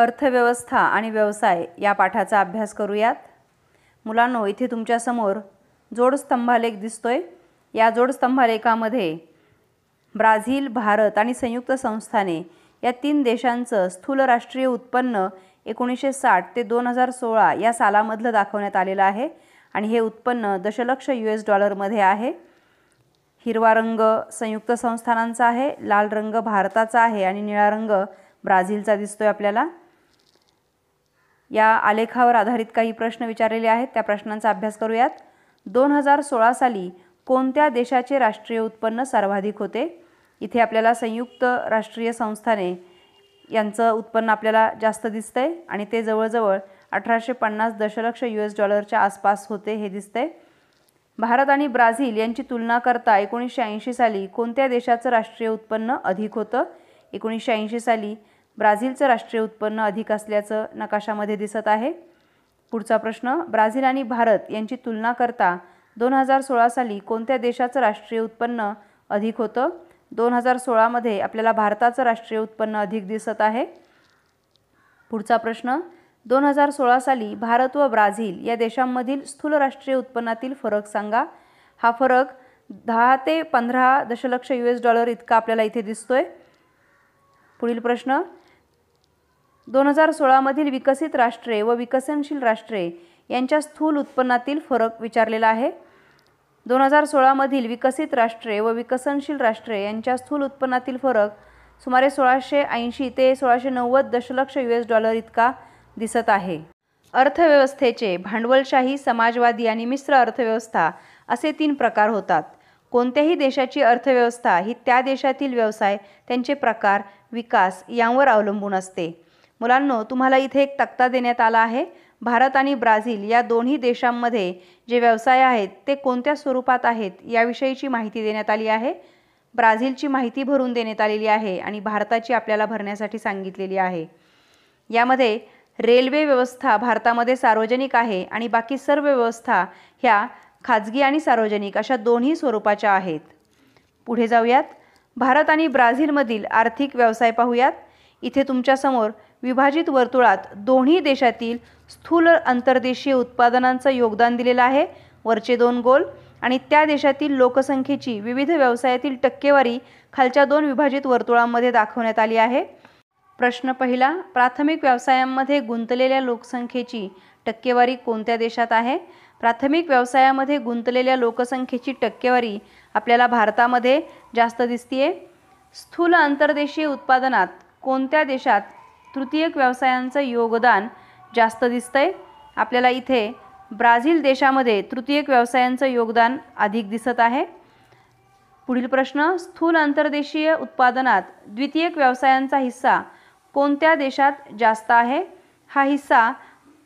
अर्थव्यवस्था आणि व्यवसाय या पाठाचा अभ्यास करूयात मुलांनो इथे तुमच्यासमोर जोडस्तंभालेख दिसतोय या जोडस्तंभालेखामध्ये ब्राझील भारत आणि संयुक्त संस्थाने या तीन देशांचं स्थूल राष्ट्रीय उत्पन्न एकोणीसशे साठ ते दोन हजार सोळा या सालामधलं दाखवण्यात आलेलं आहे आणि हे उत्पन्न दशलक्ष यू एस डॉलरमध्ये आहे हिरवा रंग संयुक्त संस्थानांचा आहे लाल रंग भारताचा आहे आणि निळा रंग ब्राझीलचा दिसतोय आपल्याला या आलेखावर आधारित काही प्रश्न विचारलेले आहेत त्या प्रश्नांचा अभ्यास करूयात दोन हजार सोळा साली कोणत्या देशाचे राष्ट्रीय उत्पन्न सर्वाधिक होते इथे आपल्याला संयुक्त राष्ट्रीय संस्थाने यांचं उत्पन्न आपल्याला जास्त आहे आणि ते जवळजवळ अठराशे पन्नास दशलक्ष यू एस डॉलरच्या आसपास होते हे आहे भारत आणि ब्राझील यांची तुलना करता एकोणीसशे ऐंशी साली कोणत्या देशाचं राष्ट्रीय उत्पन्न अधिक होतं एकोणीसशे ऐंशी साली ब्राझीलचं राष्ट्रीय उत्पन्न अधिक असल्याचं नकाशामध्ये दिसत आहे पुढचा प्रश्न ब्राझील आणि भारत यांची तुलना करता दोन हजार सोळा साली कोणत्या देशाचं राष्ट्रीय उत्पन्न अधिक होतं दोन हजार सोळामध्ये आपल्याला भारताचं राष्ट्रीय उत्पन्न अधिक दिसत आहे पुढचा प्रश्न दोन हजार सोळा साली भारत व ब्राझील या देशांमधील स्थूल राष्ट्रीय उत्पन्नातील फरक सांगा हा फरक दहा ते पंधरा दशलक्ष यू एस डॉलर इतका आपल्याला इथे दिसतोय पुढील प्रश्न दोन हजार सोळामधील विकसित राष्ट्रे व विकसनशील राष्ट्रे यांच्या स्थूल उत्पन्नातील फरक विचारलेला आहे दोन हजार सोळामधील विकसित राष्ट्रे व विकसनशील राष्ट्रे यांच्या स्थूल उत्पन्नातील फरक सुमारे सोळाशे ऐंशी ते सोळाशे नव्वद दशलक्ष यू एस डॉलर इतका दिसत आहे अर्थव्यवस्थेचे भांडवलशाही समाजवादी आणि मिश्र अर्थव्यवस्था असे तीन प्रकार होतात कोणत्याही देशाची अर्थव्यवस्था ही त्या देशातील व्यवसाय त्यांचे प्रकार विकास यांवर अवलंबून असते मुलांनो तुम्हाला इथे एक तक्ता देण्यात आला आहे भारत आणि ब्राझील या दोन्ही देशांमध्ये जे व्यवसाय आहेत ते कोणत्या स्वरूपात आहेत याविषयीची माहिती देण्यात आली आहे ब्राझीलची माहिती भरून देण्यात आलेली आहे आणि भारताची आपल्याला भरण्यासाठी सांगितलेली आहे यामध्ये रेल्वे व्यवस्था भारतामध्ये सार्वजनिक आहे आणि बाकी सर्व व्यवस्था ह्या खाजगी आणि सार्वजनिक अशा दोन्ही स्वरूपाच्या आहेत पुढे जाऊयात भारत आणि ब्राझीलमधील आर्थिक व्यवसाय पाहूयात इथे तुमच्यासमोर विभाजित वर्तुळात दोन्ही देशातील स्थूल अंतर्देशीय उत्पादनांचं योगदान दिलेलं आहे वरचे दोन गोल आणि त्या देशातील लोकसंख्येची विविध व्यवसायातील टक्केवारी खालच्या दोन विभाजित वर्तुळांमध्ये दाखवण्यात आली आहे प्रश्न पहिला प्राथमिक व्यवसायांमध्ये गुंतलेल्या लोकसंख्येची टक्केवारी कोणत्या देशात आहे प्राथमिक व्यवसायामध्ये गुंतलेल्या लोकसंख्येची टक्केवारी आपल्याला भारतामध्ये जास्त दिसतीये स्थूल अंतर्देशीय उत्पादनात कोणत्या देशात तृतीयक व्यवसायांचं योगदान जास्त दिसतंय आपल्याला इथे ब्राझील देशामध्ये तृतीयक व्यवसायांचं योगदान अधिक दिसत आहे पुढील प्रश्न स्थूल आंतरदेशीय उत्पादनात द्वितीयक व्यवसायांचा हिस्सा कोणत्या देशात जास्त आहे हा हिस्सा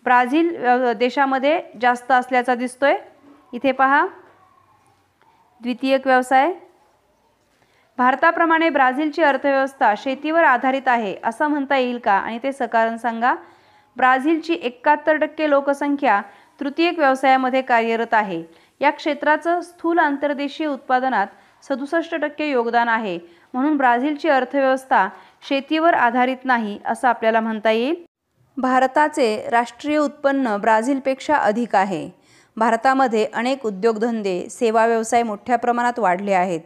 ब्राझील देशामध्ये जास्त असल्याचा दिसतोय इथे पहा द्वितीयक व्यवसाय भारताप्रमाणे ब्राझीलची अर्थव्यवस्था शेतीवर आधारित आहे असं म्हणता येईल का आणि ते सकारण सांगा ब्राझीलची एकाहत्तर टक्के लोकसंख्या तृतीयक व्यवसायामध्ये कार्यरत आहे या क्षेत्राचं स्थूल आंतरदेशीय उत्पादनात सदुसष्ट टक्के योगदान आहे म्हणून ब्राझीलची अर्थव्यवस्था शेतीवर आधारित नाही असं आपल्याला म्हणता येईल भारताचे राष्ट्रीय उत्पन्न ब्राझीलपेक्षा अधिक आहे भारतामध्ये अनेक उद्योगधंदे सेवा व्यवसाय मोठ्या प्रमाणात वाढले आहेत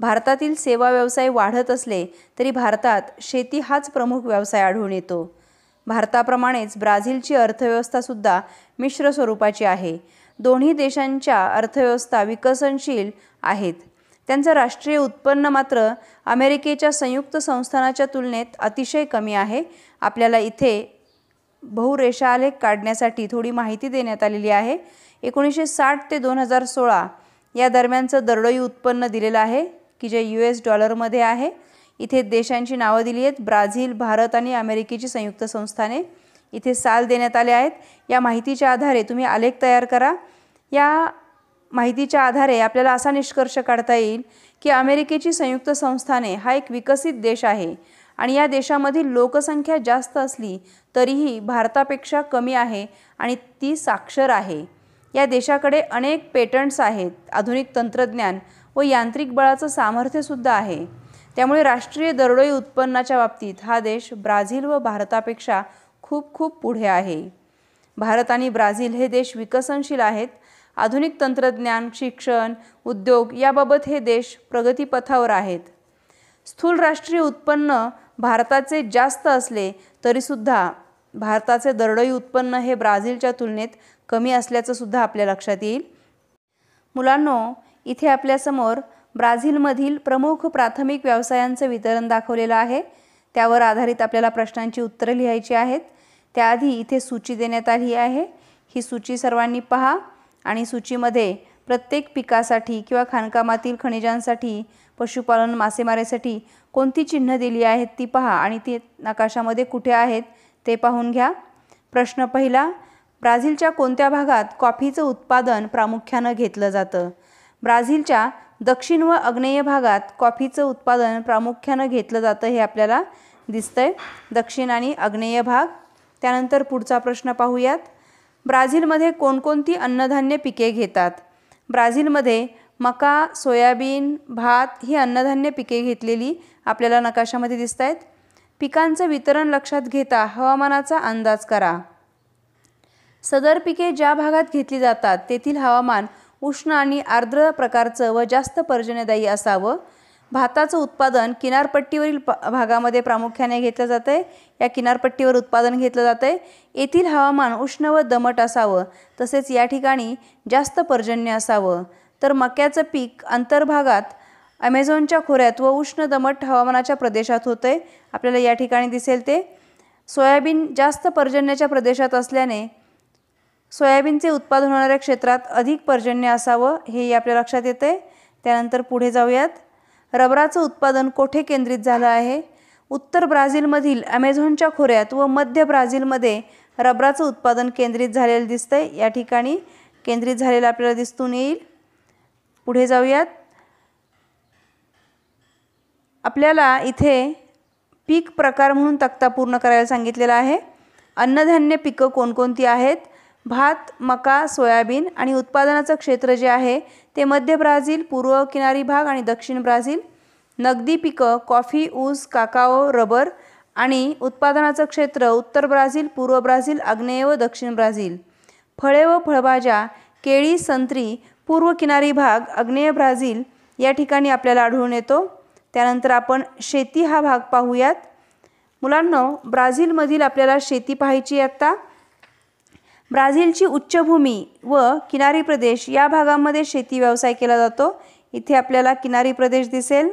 भारतातील सेवा व्यवसाय वाढत असले तरी भारतात शेती हाच प्रमुख व्यवसाय आढळून येतो भारताप्रमाणेच ब्राझीलची अर्थव्यवस्थासुद्धा मिश्र स्वरूपाची आहे दोन्ही देशांच्या अर्थव्यवस्था विकसनशील आहेत त्यांचं राष्ट्रीय उत्पन्न मात्र अमेरिकेच्या संयुक्त संस्थानाच्या तुलनेत अतिशय कमी आहे आपल्याला इथे बहुरेषा आलेख काढण्यासाठी थोडी माहिती देण्यात आलेली आहे एकोणीसशे साठ ते दोन हजार सोळा या दरम्यानचं दरडोई उत्पन्न दिलेलं आहे की जे यू एस डॉलरमध्ये आहे इथे देशांची नावं दिली आहेत ब्राझील भारत आणि अमेरिकेची संयुक्त संस्थाने इथे साल देण्यात आले आहेत या माहितीच्या आधारे तुम्ही आलेख तयार करा या माहितीच्या आधारे आपल्याला असा निष्कर्ष काढता येईल की अमेरिकेची संयुक्त संस्थाने हा एक विकसित देश आहे आणि या देशामधील लोकसंख्या जास्त असली तरीही भारतापेक्षा कमी आहे आणि ती साक्षर आहे या देशाकडे अनेक पेटंट्स आहेत आधुनिक तंत्रज्ञान व यांत्रिक बळाचं सामर्थ्यसुद्धा आहे त्यामुळे राष्ट्रीय दरडोई उत्पन्नाच्या बाबतीत हा देश ब्राझील व भारतापेक्षा खूप खूप पुढे आहे भारत आणि ब्राझील हे देश विकसनशील आहेत आधुनिक तंत्रज्ञान शिक्षण उद्योग याबाबत हे देश प्रगतीपथावर आहेत स्थूल राष्ट्रीय उत्पन्न भारताचे जास्त असले तरीसुद्धा भारताचे दरडोई उत्पन्न हे ब्राझीलच्या तुलनेत कमी असल्याचंसुद्धा आपल्या लक्षात येईल मुलांनो इथे आपल्यासमोर ब्राझीलमधील प्रमुख प्राथमिक व्यवसायांचं वितरण दाखवलेलं आहे त्यावर आधारित आपल्याला प्रश्नांची उत्तरं लिहायची आहेत त्याआधी इथे सूची देण्यात आली आहे ही सूची सर्वांनी पहा आणि सूचीमध्ये प्रत्येक पिकासाठी किंवा खाणकामातील खनिजांसाठी पशुपालन मासेमारीसाठी कोणती चिन्ह दिली आहेत ती पहा आणि ती नकाशामध्ये कुठे आहेत ते पाहून घ्या प्रश्न पहिला ब्राझीलच्या कोणत्या भागात कॉफीचं उत्पादन प्रामुख्यानं घेतलं जातं ब्राझीलच्या दक्षिण व अग्नेय भागात कॉफीचं उत्पादन प्रामुख्यानं घेतलं जातं हे आपल्याला दिसतंय दक्षिण आणि आग्नेय भाग त्यानंतर पुढचा प्रश्न पाहूयात ब्राझीलमध्ये कोणकोणती अन्नधान्य पिके घेतात ब्राझीलमध्ये मका सोयाबीन भात ही अन्नधान्य पिके घेतलेली आपल्याला नकाशामध्ये दिसत आहेत पिकांचं वितरण लक्षात घेता हवामानाचा अंदाज करा सदर पिके ज्या भागात घेतली जातात तेथील हवामान उष्ण आणि आर्द्र प्रकारचं व जास्त पर्जन्यदायी असावं भाताचं उत्पादन किनारपट्टीवरील भागामध्ये प्रामुख्याने घेतलं जातं आहे या किनारपट्टीवर उत्पादन घेतलं जातं आहे येथील हवामान उष्ण व दमट असावं तसेच या ठिकाणी जास्त पर्जन्य असावं तर मक्याचं पीक अंतर्भागात अमेझॉनच्या खोऱ्यात व उष्ण दमट हवामानाच्या प्रदेशात होतं आहे आपल्याला या ठिकाणी दिसेल ते सोयाबीन जास्त पर्जन्याच्या प्रदेशात असल्याने सोयाबीनचे उत्पादन होणाऱ्या क्षेत्रात अधिक पर्जन्य असावं हे आपल्या लक्षात येते त्यानंतर पुढे जाऊयात रबराचं उत्पादन कोठे केंद्रित झालं आहे उत्तर ब्राझीलमधील ॲमेझॉनच्या खोऱ्यात व मध्य ब्राझीलमध्ये रबराचं उत्पादन केंद्रित झालेलं आहे या ठिकाणी केंद्रित झालेलं आपल्याला दिसून येईल पुढे जाऊयात आपल्याला इथे पीक प्रकार म्हणून तक्ता पूर्ण करायला सांगितलेला आहे अन्नधान्य पिकं कोणकोणती आहेत भात मका सोयाबीन आणि उत्पादनाचं क्षेत्र जे आहे ते मध्य ब्राझील पूर्व किनारी भाग आणि दक्षिण ब्राझील नगदी पिकं कॉफी ऊस काकाओ रबर आणि उत्पादनाचं क्षेत्र उत्तर ब्राझील पूर्व ब्राझील आग्नेय व दक्षिण ब्राझील फळे व फळभाज्या केळी संत्री पूर्व किनारी भाग आग्नेय ब्राझील या ठिकाणी आपल्याला आढळून येतो त्यानंतर आपण शेती हा भाग पाहूयात मुलांना ब्राझीलमधील आपल्याला शेती पाहायची आत्ता ब्राझीलची उच्चभूमी व किनारी प्रदेश या भागामध्ये शेती व्यवसाय केला जातो इथे आपल्याला किनारी प्रदेश दिसेल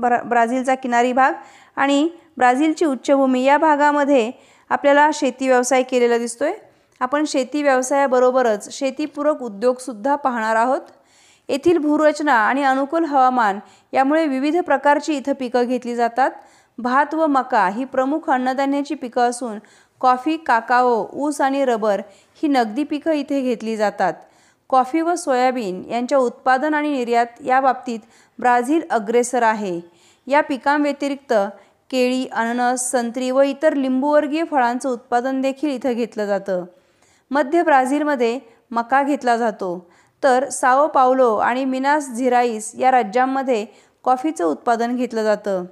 ब्रा ब्राझीलचा किनारी भाग आणि ब्राझीलची उच्चभूमी या भागामध्ये आपल्याला शेती व्यवसाय केलेला दिसतोय आपण शेती व्यवसायाबरोबरच शेतीपूरक उद्योगसुद्धा पाहणार आहोत येथील भूरचना आणि अनुकूल हवामान यामुळे विविध प्रकारची इथं पिकं घेतली जातात भात व मका ही प्रमुख अन्नधान्याची पिकं असून कॉफी काकाओ ऊस आणि रबर ही नगदी पिकं इथे घेतली जातात कॉफी व सोयाबीन यांच्या उत्पादन आणि निर्यात याबाबतीत ब्राझील अग्रेसर आहे या पिकांव्यतिरिक्त केळी अननस संत्री व इतर लिंबूवर्गीय फळांचं उत्पादन देखील इथं घेतलं जातं मध्य ब्राझीलमध्ये मका घेतला जातो तर साओ पावलो आणि मिनास झिराईस या राज्यांमध्ये कॉफीचं उत्पादन घेतलं जातं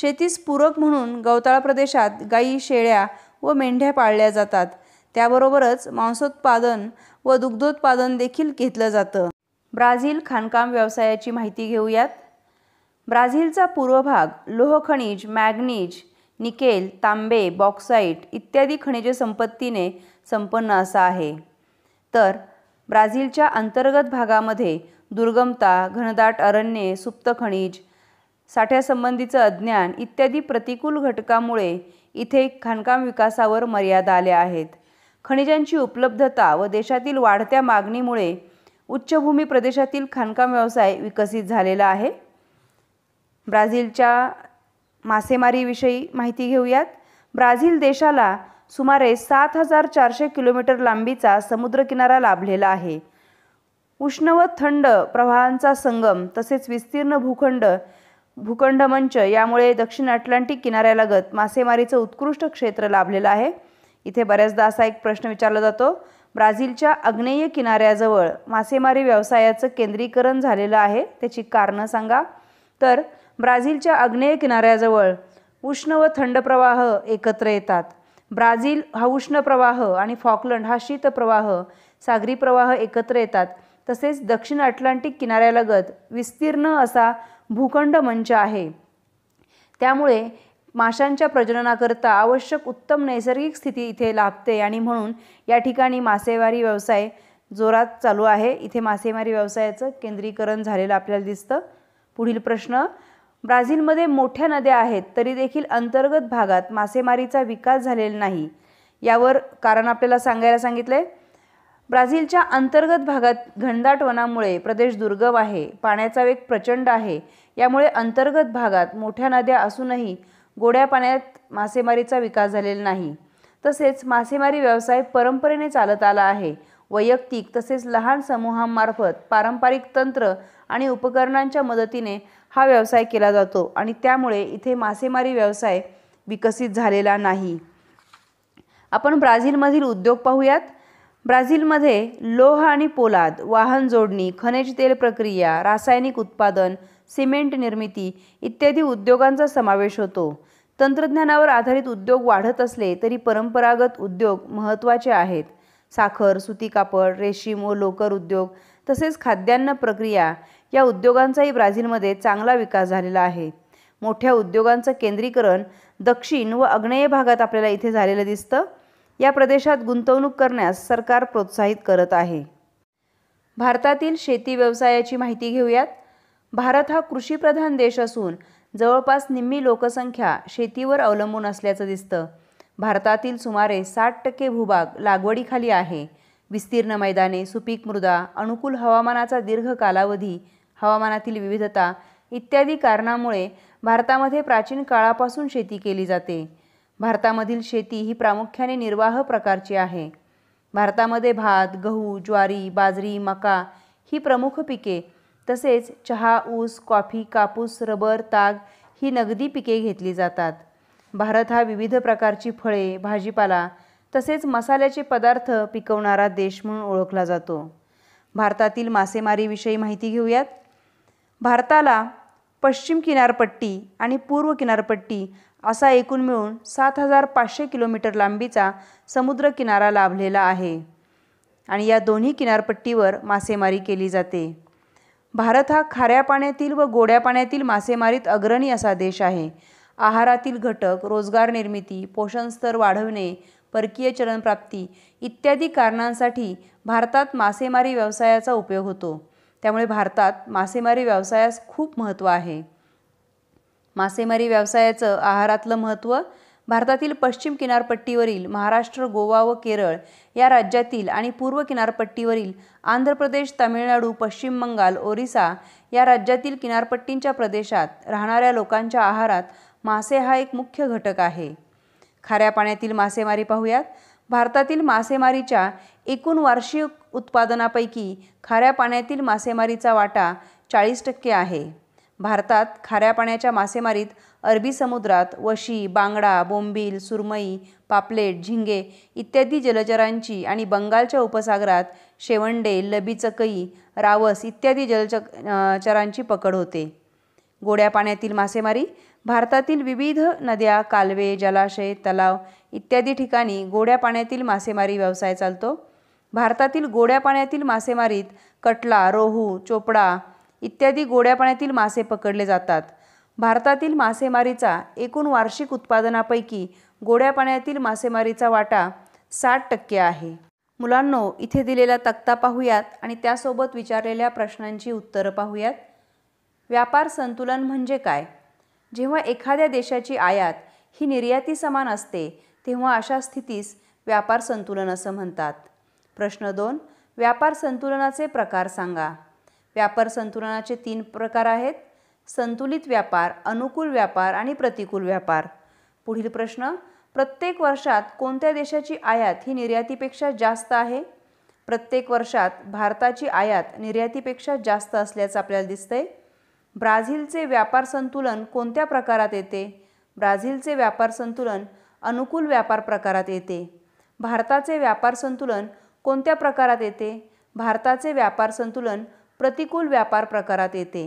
शेतीस पूरक म्हणून गवताळ प्रदेशात गाई शेळ्या व मेंढ्या पाळल्या जातात त्याबरोबरच मांसोत्पादन व दुग्धोत्पादन देखील घेतलं जातं ब्राझील खाणकाम व्यवसायाची माहिती घेऊयात ब्राझीलचा पूर्व भाग लोहखनिज मॅग्नीज निकेल तांबे बॉक्साईट इत्यादी खनिज संपत्तीने संपन्न असा आहे तर ब्राझीलच्या अंतर्गत भागामध्ये दुर्गमता घनदाट अरण्ये सुप्त खनिज साठ्यासंबंधीचं अज्ञान इत्यादी प्रतिकूल घटकामुळे इथे खाणकाम विकासावर मर्यादा आल्या आहेत खनिजांची उपलब्धता व देशातील वाढत्या मागणीमुळे उच्चभूमी प्रदेशातील खाणकाम व्यवसाय विकसित झालेला आहे ब्राझीलच्या मासेमारीविषयी माहिती घेऊयात ब्राझील देशाला सुमारे सात हजार चारशे किलोमीटर लांबीचा समुद्रकिनारा लाभलेला आहे उष्ण व थंड प्रवाहांचा संगम तसेच विस्तीर्ण भूखंड भूखंड मंच यामुळे दक्षिण अटलांटिक किनाऱ्यालगत मासेमारीचं उत्कृष्ट क्षेत्र लाभलेलं आहे इथे बऱ्याचदा असा एक प्रश्न विचारला जातो ब्राझीलच्या आग्नेय किनाऱ्याजवळ मासेमारी व्यवसायाचं केंद्रीकरण झालेलं आहे त्याची कारणं सांगा तर ब्राझीलच्या आग्नेय किनाऱ्याजवळ उष्ण व थंड प्रवाह एकत्र येतात ब्राझील हा उष्ण प्रवाह आणि फॉकलंड हा शीत प्रवाह सागरी प्रवाह एकत्र येतात तसेच दक्षिण अटलांटिक किनाऱ्यालगत विस्तीर्ण असा भूखंड मंच आहे त्यामुळे माशांच्या प्रजननाकरता आवश्यक उत्तम नैसर्गिक स्थिती इथे लाभते आणि म्हणून या ठिकाणी मासेमारी व्यवसाय जोरात चालू आहे इथे मासेमारी व्यवसायाचं केंद्रीकरण झालेलं आपल्याला दिसतं पुढील प्रश्न ब्राझीलमध्ये मोठ्या नद्या आहेत तरी देखील अंतर्गत भागात मासेमारीचा विकास झालेला नाही यावर कारण आपल्याला सांगायला सांगितलं आहे ब्राझीलच्या अंतर्गत भागात घनदाट वनामुळे प्रदेश दुर्गम आहे पाण्याचा वेग प्रचंड आहे यामुळे अंतर्गत भागात मोठ्या नद्या असूनही गोड्या पाण्यात मासेमारीचा विकास झालेला नाही तसेच मासेमारी व्यवसाय परंपरेने चालत आला आहे वैयक्तिक तसेच लहान समूहांमार्फत पारंपरिक तंत्र आणि उपकरणांच्या मदतीने हा व्यवसाय केला जातो आणि त्यामुळे इथे मासेमारी व्यवसाय विकसित झालेला नाही आपण ब्राझीलमधील उद्योग पाहूयात ब्राझीलमध्ये लोह आणि पोलाद वाहन जोडणी खनिज तेल प्रक्रिया रासायनिक उत्पादन सिमेंट निर्मिती इत्यादी उद्योगांचा समावेश होतो तंत्रज्ञानावर आधारित उद्योग वाढत असले तरी परंपरागत उद्योग महत्त्वाचे आहेत साखर सुती कापड रेशीम व लोकर उद्योग तसेच खाद्यान्न प्रक्रिया या उद्योगांचाही ब्राझीलमध्ये चांगला विकास झालेला आहे मोठ्या उद्योगांचं केंद्रीकरण दक्षिण व अग्नेय भागात आपल्याला इथे झालेलं दिसतं या प्रदेशात गुंतवणूक करण्यास सरकार प्रोत्साहित करत आहे भारतातील शेती व्यवसायाची माहिती घेऊयात भारत हा कृषीप्रधान देश असून जवळपास निम्मी लोकसंख्या शेतीवर अवलंबून असल्याचं दिसतं भारतातील सुमारे साठ टक्के भूभाग लागवडीखाली आहे विस्तीर्ण मैदाने सुपीक मृदा अनुकूल हवामानाचा दीर्घ कालावधी हवामानातील विविधता इत्यादी कारणामुळे भारतामध्ये प्राचीन काळापासून शेती केली जाते भारतामधील शेती ही प्रामुख्याने निर्वाह प्रकारची आहे भारतामध्ये भात गहू ज्वारी बाजरी मका ही प्रमुख पिके तसेच चहा ऊस कॉफी कापूस रबर ताग ही नगदी पिके घेतली जातात भारत हा विविध प्रकारची फळे भाजीपाला तसेच मसाल्याचे पदार्थ पिकवणारा देश म्हणून ओळखला जातो भारतातील मासेमारीविषयी माहिती घेऊयात भारताला पश्चिम किनारपट्टी आणि पूर्व किनारपट्टी असा एकूण मिळून सात हजार पाचशे किलोमीटर लांबीचा समुद्रकिनारा लाभलेला आहे आणि या दोन्ही किनारपट्टीवर मासेमारी केली जाते भारत हा खाऱ्या पाण्यातील व गोड्या पाण्यातील मासेमारीत अग्रणी असा देश आहे आहारातील घटक रोजगार निर्मिती पोषण स्तर वाढवणे परकीय चलनप्राप्ती इत्यादी कारणांसाठी भारतात मासेमारी व्यवसायाचा उपयोग होतो त्यामुळे भारतात मासेमारी व्यवसायास खूप महत्त्व आहे मासेमारी व्यवसायाचं आहारातलं महत्त्व भारतातील पश्चिम किनारपट्टीवरील महाराष्ट्र गोवा व केरळ या राज्यातील आणि पूर्व किनारपट्टीवरील आंध्र प्रदेश तामिळनाडू पश्चिम बंगाल ओरिसा या राज्यातील किनारपट्टींच्या प्रदेशात राहणाऱ्या लोकांच्या आहारात मासे हा एक मुख्य घटक आहे खाऱ्या पाण्यातील मासेमारी पाहूयात भारतातील मासेमारीच्या एकूण वार्षिक उत्पादनापैकी खाऱ्या पाण्यातील मासेमारीचा वाटा चाळीस टक्के आहे भारतात खाऱ्या पाण्याच्या मासेमारीत अरबी समुद्रात वशी बांगडा बोंबील सुरमई पापलेट झिंगे इत्यादी जलचरांची आणि बंगालच्या उपसागरात शेवंडे लबीचकई रावस इत्यादी जलचरांची चरांची पकड होते गोड्या पाण्यातील मासेमारी भारतातील विविध नद्या कालवे जलाशय तलाव इत्यादी ठिकाणी गोड्या पाण्यातील मासेमारी व्यवसाय चालतो भारतातील गोड्या पाण्यातील मासेमारीत कटला रोहू चोपडा इत्यादी गोड्या पाण्यातील मासे पकडले जातात भारतातील मासेमारीचा एकूण वार्षिक उत्पादनापैकी गोड्या पाण्यातील मासेमारीचा वाटा साठ टक्के आहे मुलांनो इथे दिलेला तक्ता पाहूयात आणि त्यासोबत विचारलेल्या प्रश्नांची उत्तरं पाहूयात व्यापार संतुलन म्हणजे काय जेव्हा एखाद्या देशाची आयात ही निर्याती समान असते तेव्हा अशा स्थितीस व्यापार संतुलन असं म्हणतात प्रश्न दोन व्यापार संतुलनाचे प्रकार सांगा व्यापार संतुलनाचे तीन प्रकार आहेत संतुलित व्यापार अनुकूल व्यापार आणि प्रतिकूल व्यापार पुढील प्रश्न प्रत्येक वर्षात कोणत्या देशाची आयात ही निर्यातीपेक्षा जास्त आहे प्रत्येक वर्षात भारताची आयात निर्यातीपेक्षा जास्त असल्याचं आपल्याला दिसतंय ब्राझीलचे व्यापार संतुलन कोणत्या प्रकारात येते ब्राझीलचे व्यापार संतुलन अनुकूल व्यापार प्रकारात येते भारताचे व्यापार संतुलन कोणत्या प्रकारात येते भारताचे व्यापार संतुलन प्रतिकूल व्यापार प्रकारात येते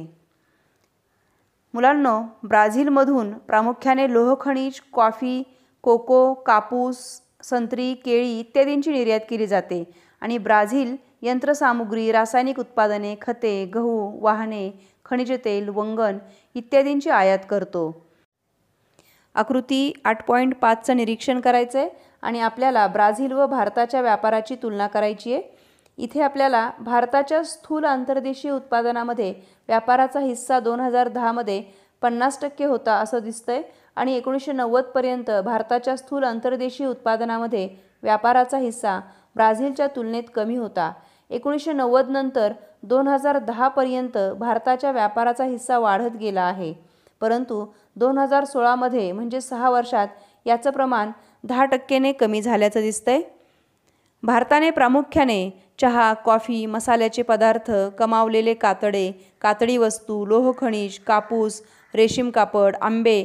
मुलांनो ब्राझीलमधून प्रामुख्याने लोहखनिज कॉफी कोको कापूस संत्री केळी इत्यादींची निर्यात केली जाते आणि ब्राझील यंत्रसामुग्री रासायनिक उत्पादने खते गहू वाहने खनिज तेल वंगण इत्यादींची आयात करतो आकृती आठ पॉईंट पाचचं निरीक्षण करायचं आहे आणि आपल्याला ब्राझील व भारताच्या व्यापाराची तुलना करायची आहे इथे आपल्याला भारताच्या स्थूल आंतरदेशीय उत्पादनामध्ये व्यापाराचा हिस्सा दोन हजार दहामध्ये पन्नास टक्के होता असं दिसतंय आणि एकोणीसशे नव्वदपर्यंत भारताच्या स्थूल अंतर्देशीय उत्पादनामध्ये व्यापाराचा हिस्सा ब्राझीलच्या तुलनेत कमी होता एकोणीसशे नव्वदनंतर नंतर दोन हजार दहापर्यंत भारताच्या व्यापाराचा हिस्सा वाढत गेला आहे परंतु दोन हजार सोळामध्ये म्हणजे सहा वर्षात याचं प्रमाण दहा टक्केने कमी झाल्याचं दिसतंय भारताने प्रामुख्याने चहा कॉफी मसाल्याचे पदार्थ कमावलेले कातडे कातडी वस्तू लोहखनिज कापूस रेशीम कापड आंबे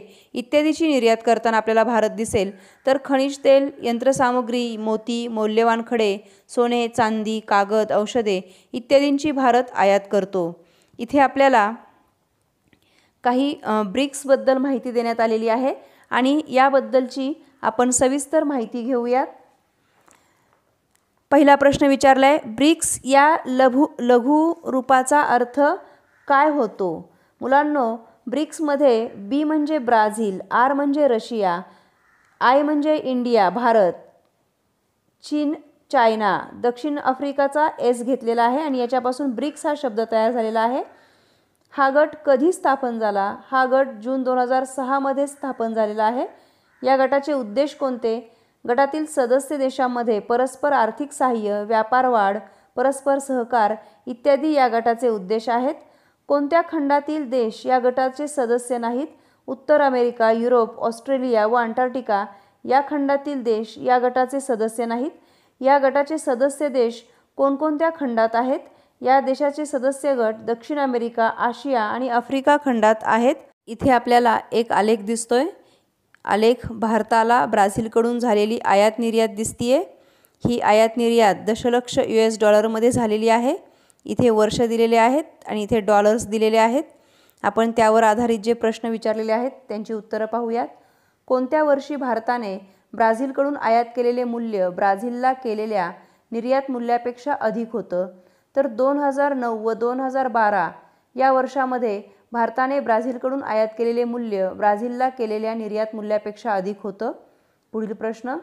इत्यादीची निर्यात करताना आपल्याला भारत दिसेल तर खनिज तेल यंत्रसामुग्री मोती मौल्यवान खडे सोने चांदी कागद औषधे इत्यादींची भारत आयात करतो इथे आपल्याला काही ब्रिक्सबद्दल माहिती देण्यात आलेली आहे आणि याबद्दलची आपण सविस्तर माहिती घेऊयात पहिला प्रश्न विचारला आहे ब्रिक्स या लघु लघु रूपाचा अर्थ काय होतो मुलांनो ब्रिक्समध्ये बी म्हणजे ब्राझील आर म्हणजे रशिया आय म्हणजे इंडिया भारत चीन चायना दक्षिण आफ्रिकाचा एस घेतलेला आहे आणि याच्यापासून ब्रिक्स हा शब्द तयार झालेला आहे हा गट कधी स्थापन झाला हा गट जून दोन हजार सहामध्ये स्थापन झालेला आहे या गटाचे उद्देश कोणते गटातील सदस्य देशांमध्ये परस्पर आर्थिक सहाय्य व्यापार वाढ परस्पर सहकार इत्यादी या गटाचे उद्देश आहेत कोणत्या खंडातील देश या गटाचे सदस्य नाहीत उत्तर अमेरिका युरोप ऑस्ट्रेलिया व अंटार्क्टिका या खंडातील देश या गटाचे सदस्य नाहीत या गटाचे सदस्य देश कोणकोणत्या खंडात आहेत या देशाचे सदस्य गट दक्षिण अमेरिका आशिया आणि आफ्रिका खंडात आहेत इथे आपल्याला एक आलेख दिसतोय आलेख भारताला ब्राझीलकडून झालेली आयात निर्यात दिसतीये ही आयात निर्यात दशलक्ष यू एस डॉलरमध्ये झालेली आहे इथे वर्ष दिलेले आहेत आणि इथे डॉलर्स दिलेले आहेत आपण त्यावर आधारित जे प्रश्न विचारलेले आहेत त्यांची उत्तरं पाहूयात कोणत्या वर्षी भारताने ब्राझीलकडून आयात केलेले मूल्य ब्राझीलला केलेल्या निर्यात मूल्यापेक्षा अधिक होतं तर दोन हजार नऊ व दोन हजार बारा या वर्षामध्ये भारताने ब्राझीलकडून आयात केलेले मूल्य ब्राझीलला केलेल्या निर्यात मूल्यापेक्षा अधिक होतं पुढील प्रश्न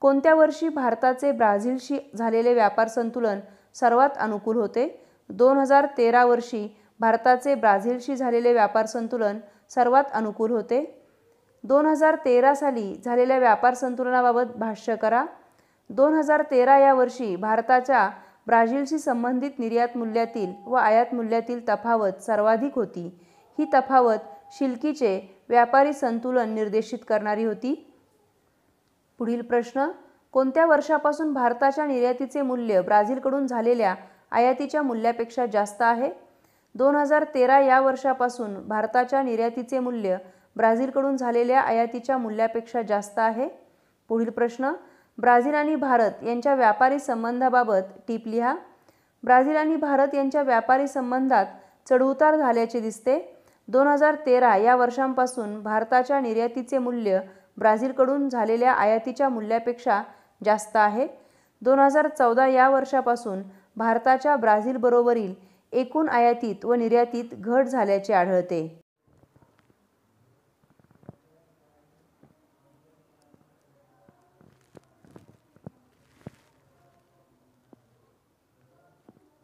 कोणत्या वर्षी भारताचे ब्राझीलशी झालेले व्यापार संतुलन सर्वात अनुकूल होते दोन हजार तेरा वर्षी भारताचे ब्राझीलशी झालेले व्यापार संतुलन सर्वात अनुकूल होते दोन हजार तेरा साली झालेल्या व्यापार संतुलनाबाबत भाष्य करा दोन हजार तेरा या वर्षी भारताच्या ब्राझीलशी संबंधित निर्यात मूल्यातील व आयात मूल्यातील तफावत सर्वाधिक होती ही तफावत शिल्कीचे व्यापारी संतुलन निर्देशित करणारी होती पुढील प्रश्न कोणत्या वर्षापासून भारताच्या निर्यातीचे मूल्य ब्राझीलकडून झालेल्या आयातीच्या मूल्यापेक्षा जास्त आहे दोन हजार तेरा या वर्षापासून भारताच्या निर्यातीचे मूल्य ब्राझीलकडून झालेल्या आयातीच्या मूल्यापेक्षा जास्त आहे पुढील प्रश्न ब्राझील आणि भारत यांच्या व्यापारी संबंधाबाबत टीप लिहा ब्राझील आणि भारत यांच्या व्यापारी संबंधात चढउतार झाल्याचे दिसते दोन हजार तेरा या वर्षांपासून भारताच्या निर्यातीचे मूल्य ब्राझीलकडून झालेल्या आयातीच्या मूल्यापेक्षा जास्त आहे दोन हजार चौदा या वर्षापासून भारताच्या ब्राझीलबरोबरील एकूण आयातीत व निर्यातीत घट झाल्याचे आढळते